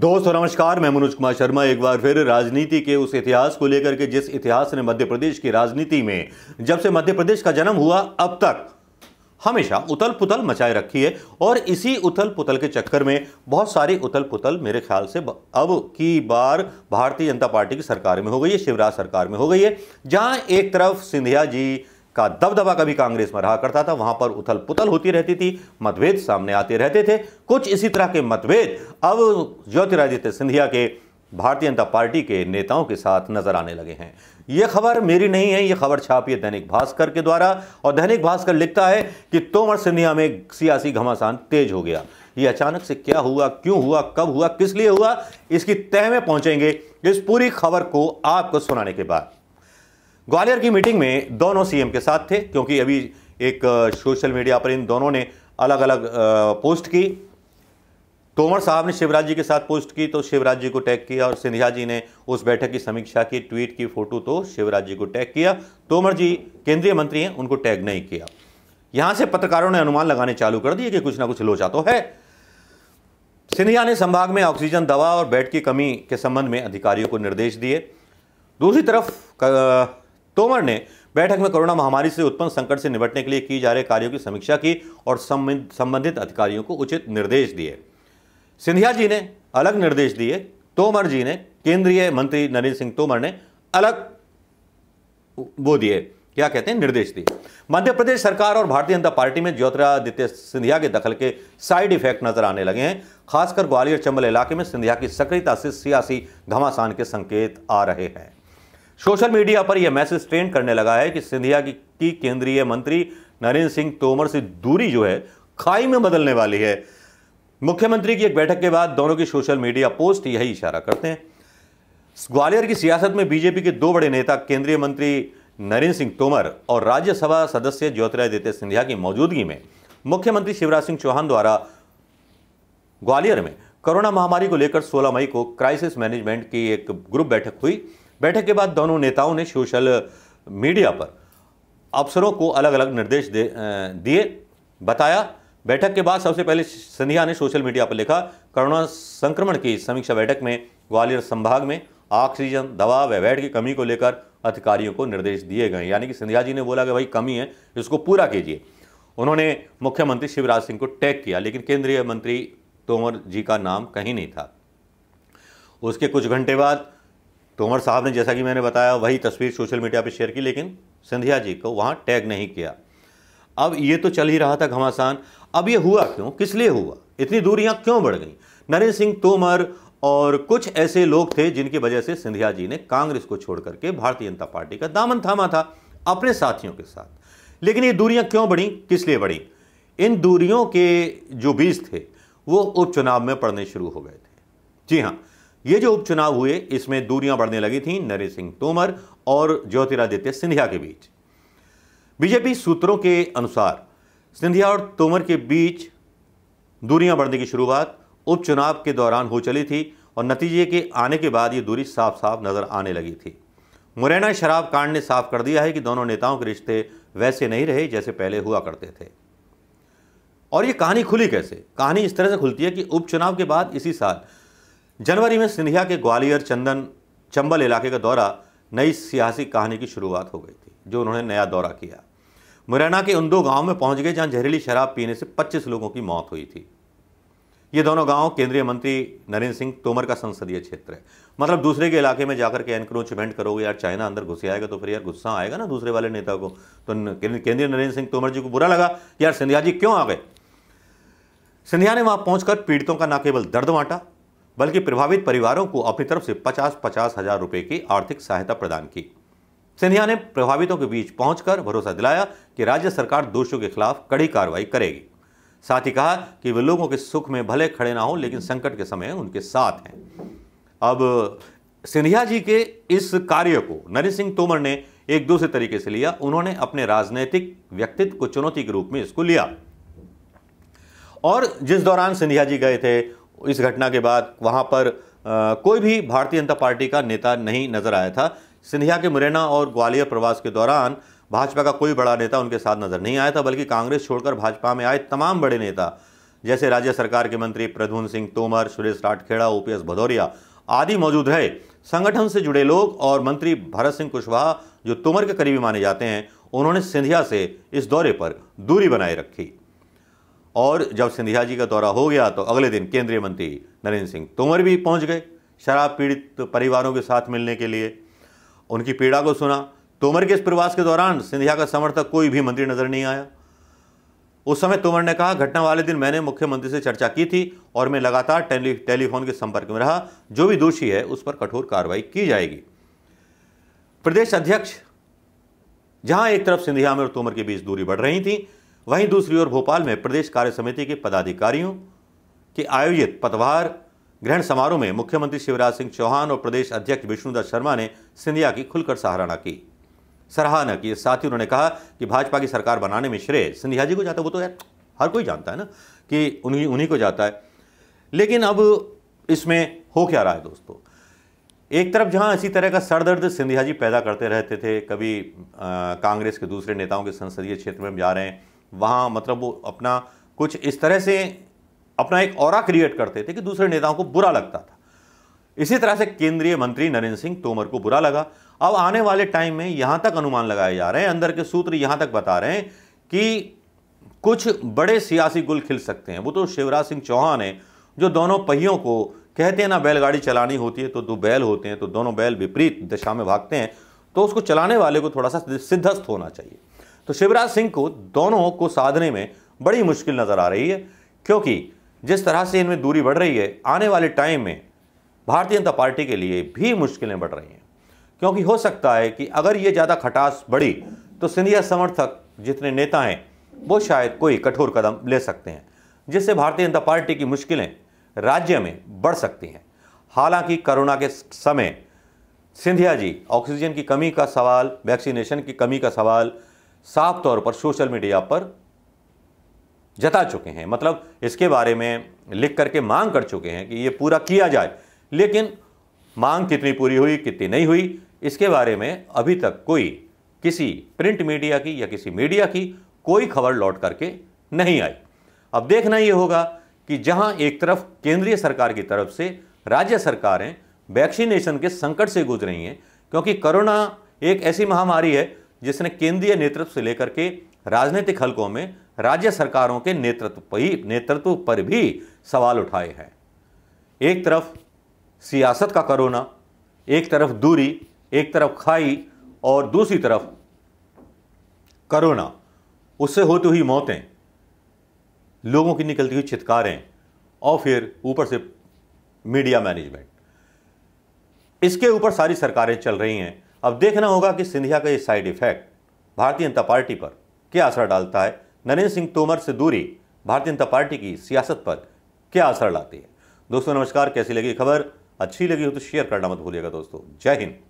दोस्तों नमस्कार मैं मनोज कुमार शर्मा एक बार फिर राजनीति के उस इतिहास को लेकर के जिस इतिहास ने मध्य प्रदेश की राजनीति में जब से मध्य प्रदेश का जन्म हुआ अब तक हमेशा उथल पुथल मचाए रखी है और इसी उथल पुथल के चक्कर में बहुत सारी उथल पुथल मेरे ख्याल से अब की बार भारतीय जनता पार्टी की सरकार में हो गई है शिवराज सरकार में हो गई है जहाँ एक तरफ सिंधिया जी का दबदबा कभी कांग्रेस में रहा करता था वहां पर उथल पुथल होती रहती थी मतभेद सामने आते रहते थे कुछ इसी तरह के मतभेद अब ज्योतिरादित्य सिंधिया के भारतीय जनता पार्टी के नेताओं के साथ नजर आने लगे हैं यह खबर मेरी नहीं है यह खबर छापी है दैनिक भास्कर के द्वारा और दैनिक भास्कर लिखता है कि तोमर सिंधिया में सियासी घमासान तेज हो गया यह अचानक से क्या हुआ क्यों हुआ कब हुआ किस लिए हुआ इसकी तह में पहुंचेंगे इस पूरी खबर को आपको सुनाने के बाद ग्वालियर की मीटिंग में दोनों सीएम के साथ थे क्योंकि अभी एक सोशल मीडिया पर इन दोनों ने अलग अलग पोस्ट की तोमर साहब ने शिवराज जी के साथ पोस्ट की तो शिवराज जी को टैग किया और सिंधिया जी ने उस बैठक की समीक्षा की ट्वीट की फोटो तो शिवराज जी को टैग किया तोमर जी केंद्रीय मंत्री हैं उनको टैग नहीं किया यहां से पत्रकारों ने अनुमान लगाने चालू कर दिए कि कुछ ना कुछ लोचा तो है सिंधिया ने संभाग में ऑक्सीजन दवा और बेड की कमी के संबंध में अधिकारियों को निर्देश दिए दूसरी तरफ तोमर ने बैठक में कोरोना महामारी से उत्पन्न संकट से निपटने के लिए की जा रहे कार्यों की समीक्षा की और संबंधित अधिकारियों को उचित निर्देश दिए सिंधिया जी ने अलग निर्देश दिए तोमर जी ने केंद्रीय मंत्री नरेंद्र सिंह तोमर ने अलग वो दिए क्या कहते हैं निर्देश दिए मध्य प्रदेश सरकार और भारतीय जनता पार्टी में ज्योतिरादित्य सिंधिया के दखल के साइड इफेक्ट नजर आने लगे हैं खासकर ग्वालियर चंबल इलाके में सिंधिया की सक्रियता से सियासी घमासान के संकेत आ रहे हैं सोशल मीडिया पर यह मैसेज ट्रेंड करने लगा है कि सिंधिया की, की केंद्रीय मंत्री नरेंद्र सिंह तोमर से दूरी जो है खाई में बदलने वाली है मुख्यमंत्री की एक बैठक के बाद दोनों की सोशल मीडिया पोस्ट यही इशारा करते हैं ग्वालियर की सियासत में बीजेपी के दो बड़े नेता केंद्रीय मंत्री नरेंद्र सिंह तोमर और राज्यसभा सदस्य ज्योतिरादित्य सिंधिया की मौजूदगी में मुख्यमंत्री शिवराज सिंह चौहान द्वारा ग्वालियर में कोरोना महामारी को लेकर 16 मई को क्राइसिस मैनेजमेंट की एक ग्रुप बैठक हुई बैठक के बाद दोनों नेताओं ने सोशल मीडिया पर अफसरों को अलग अलग निर्देश दिए बताया बैठक के बाद सबसे पहले सिंधिया ने सोशल मीडिया पर लिखा कोरोना संक्रमण की समीक्षा बैठक में ग्वालियर संभाग में ऑक्सीजन दवा व बेड की कमी को लेकर अधिकारियों को निर्देश दिए गए यानी कि सिंधिया जी ने बोला कि भाई कमी है इसको पूरा कीजिए उन्होंने मुख्यमंत्री शिवराज सिंह को टैग किया लेकिन केंद्रीय मंत्री तोमर जी का नाम कहीं नहीं था उसके कुछ घंटे बाद तो उमर साहब ने जैसा कि मैंने बताया वही तस्वीर सोशल मीडिया पर शेयर की लेकिन सिंधिया जी को वहाँ टैग नहीं किया अब ये तो चल ही रहा था घमासान अब ये हुआ क्यों किस लिए हुआ इतनी दूरियाँ क्यों बढ़ गई नरेंद्र सिंह तोमर और कुछ ऐसे लोग थे जिनकी वजह से सिंधिया जी ने कांग्रेस को छोड़ करके भारतीय जनता पार्टी का दामन थामा था अपने साथियों के साथ लेकिन ये दूरियां क्यों बढ़ी किस लिए बढ़ी इन दूरियों के जो बीज थे वो उपचुनाव में पड़ने शुरू हो गए थे जी हाँ ये जो उपचुनाव हुए इसमें दूरियां बढ़ने लगी थी नरेंद्र सिंह तोमर और ज्योतिरादित्य सिंधिया के बीच बीजेपी सूत्रों के अनुसार सिंधिया और तोमर के बीच दूरियां बढ़ने की शुरुआत उपचुनाव के दौरान हो चली थी और नतीजे के आने के बाद ये दूरी साफ साफ नज़र आने लगी थी मुरैना शराब कांड ने साफ कर दिया है कि दोनों नेताओं के रिश्ते वैसे नहीं रहे जैसे पहले हुआ करते थे और ये कहानी खुली कैसे कहानी इस तरह से खुलती है कि उपचुनाव के बाद इसी साल जनवरी में सिंधिया के ग्वालियर चंदन चंबल इलाके का दौरा नई सियासी कहानी की शुरुआत हो गई थी जो उन्होंने नया दौरा किया मुरैना के उन दो गाँव में पहुंच गए जहां जहरीली शराब पीने से 25 लोगों की मौत हुई थी ये दोनों गांव केंद्रीय मंत्री नरेंद्र सिंह तोमर का संसदीय क्षेत्र है मतलब दूसरे के इलाके में जाकर के एनक्रोचमेंट करोगे यार चाइना अंदर घुसे आएगा तो फिर यार गुस्सा आएगा ना दूसरे वाले नेता को तो केंद्रीय नरेंद्र सिंह तोमर जी को बुरा लगा यार सिंधिया जी क्यों आ गए सिंधिया ने वहां पहुंचकर पीड़ितों का न केवल दर्द बांटा बल्कि प्रभावित परिवारों को अपनी तरफ से पचास पचास हजार रुपए की आर्थिक सहायता प्रदान की सिंधिया ने प्रभावितों के बीच पहुंचकर भरोसा दिलाया कि राज्य सरकार दोषियों के खिलाफ कड़ी कार्रवाई करेगी साथ ही कहा कि वे लोगों के सुख में भले खड़े ना हो लेकिन संकट के समय उनके साथ हैं अब सिंधिया जी के इस कार्य को नरेंद्र सिंह तोमर ने एक दूसरे तरीके से लिया उन्होंने अपने राजनीतिक व्यक्तित्व को चुनौती के रूप में इसको लिया और जिस दौरान सिंधिया जी गए थे इस घटना के बाद वहाँ पर आ, कोई भी भारतीय जनता पार्टी का नेता नहीं नजर आया था सिंधिया के मुरैना और ग्वालियर प्रवास के दौरान भाजपा का कोई बड़ा नेता उनके साथ नजर नहीं आया था बल्कि कांग्रेस छोड़कर भाजपा में आए तमाम बड़े नेता जैसे राज्य सरकार के मंत्री प्रधुन सिंह तोमर सुरेश राठखेड़ा एस भदौरिया आदि मौजूद रहे संगठन से जुड़े लोग और मंत्री भरत सिंह कुशवाहा जो तोमर के करीबी माने जाते हैं उन्होंने सिंधिया से इस दौरे पर दूरी बनाए रखी और जब सिंधिया जी का दौरा हो गया तो अगले दिन केंद्रीय मंत्री नरेंद्र सिंह तोमर भी पहुंच गए शराब पीड़ित परिवारों के साथ मिलने के लिए उनकी पीड़ा को सुना तोमर के इस प्रवास के दौरान सिंधिया का समर्थक कोई भी मंत्री नजर नहीं आया उस समय तोमर ने कहा घटना वाले दिन मैंने मुख्यमंत्री से चर्चा की थी और मैं लगातार टेली, टेलीफोन के संपर्क में रहा जो भी दोषी है उस पर कठोर कार्रवाई की जाएगी प्रदेश अध्यक्ष जहां एक तरफ सिंधिया में और तोमर के बीच दूरी बढ़ रही थी वहीं दूसरी ओर भोपाल में प्रदेश कार्य समिति के पदाधिकारियों के आयोजित पदभार ग्रहण समारोह में मुख्यमंत्री शिवराज सिंह चौहान और प्रदेश अध्यक्ष विष्णुदत्त शर्मा ने सिंधिया की खुलकर सराहना की सराहना की साथ ही उन्होंने कहा कि भाजपा की सरकार बनाने में श्रेय सिंधिया जी को जाता है वो तो यार हर कोई जानता है ना कि उन्हीं उन्हीं को जाता है लेकिन अब इसमें हो क्या रहा है दोस्तों एक तरफ जहां इसी तरह का सरदर्द सिंधिया जी पैदा करते रहते थे कभी कांग्रेस के दूसरे नेताओं के संसदीय क्षेत्र में जा रहे हैं वहाँ मतलब वो अपना कुछ इस तरह से अपना एक और क्रिएट करते थे कि दूसरे नेताओं को बुरा लगता था इसी तरह से केंद्रीय मंत्री नरेंद्र सिंह तोमर को बुरा लगा अब आने वाले टाइम में यहाँ तक अनुमान लगाए जा रहे हैं अंदर के सूत्र यहाँ तक बता रहे हैं कि कुछ बड़े सियासी गुल खिल सकते हैं वो तो शिवराज सिंह चौहान है जो दोनों पहियों को कहते हैं ना बैलगाड़ी चलानी होती है तो दो बैल होते हैं तो दोनों बैल विपरीत दिशा में भागते हैं तो उसको चलाने वाले को थोड़ा सा सिद्धस्त होना चाहिए तो शिवराज सिंह को दोनों को साधने में बड़ी मुश्किल नज़र आ रही है क्योंकि जिस तरह से इनमें दूरी बढ़ रही है आने वाले टाइम में भारतीय जनता पार्टी के लिए भी मुश्किलें बढ़ रही हैं क्योंकि हो सकता है कि अगर ये ज़्यादा खटास बढ़ी तो सिंधिया समर्थक जितने नेता हैं वो शायद कोई कठोर कदम ले सकते हैं जिससे भारतीय जनता पार्टी की मुश्किलें राज्य में बढ़ सकती हैं हालांकि कोरोना के समय सिंधिया जी ऑक्सीजन की कमी का सवाल वैक्सीनेशन की कमी का सवाल साफ तौर पर सोशल मीडिया पर जता चुके हैं मतलब इसके बारे में लिख करके मांग कर चुके हैं कि ये पूरा किया जाए लेकिन मांग कितनी पूरी हुई कितनी नहीं हुई इसके बारे में अभी तक कोई किसी प्रिंट मीडिया की या किसी मीडिया की कोई खबर लौट करके नहीं आई अब देखना ये होगा कि जहां एक तरफ केंद्रीय सरकार की तरफ से राज्य सरकारें वैक्सीनेशन के संकट से गुजर रही हैं क्योंकि कोरोना एक ऐसी महामारी है जिसने केंद्रीय नेतृत्व से लेकर के राजनीतिक हलकों में राज्य सरकारों के नेतृत्व पर ही नेतृत्व पर भी सवाल उठाए हैं एक तरफ सियासत का करोना एक तरफ दूरी एक तरफ खाई और दूसरी तरफ करोना उससे होती हुई मौतें लोगों की निकलती हुई चित्कारें और फिर ऊपर से मीडिया मैनेजमेंट इसके ऊपर सारी सरकारें चल रही हैं अब देखना होगा कि सिंधिया का ये साइड इफेक्ट भारतीय जनता पार्टी पर क्या असर डालता है नरेंद्र सिंह तोमर से दूरी भारतीय जनता पार्टी की सियासत पर क्या असर डालती है दोस्तों नमस्कार कैसी लगी खबर अच्छी लगी हो तो शेयर करना मत भूलिएगा दोस्तों जय हिंद